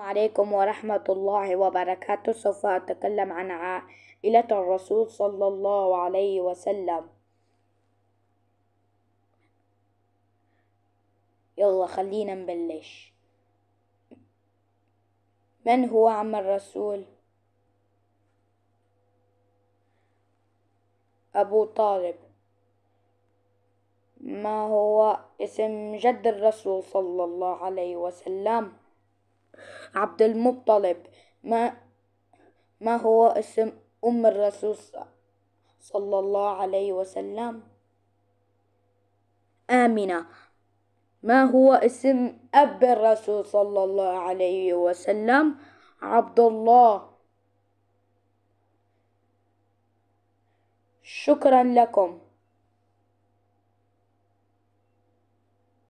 عليكم ورحمة الله وبركاته سوف أتكلم عن عائلة الرسول صلى الله عليه وسلم يلا خلينا نبلش من هو عم الرسول أبو طالب ما هو اسم جد الرسول صلى الله عليه وسلم عبد المطلب ما ما هو اسم أم الرسول صلى الله عليه وسلم آمنة ما هو اسم أب الرسول صلى الله عليه وسلم عبد الله شكرا لكم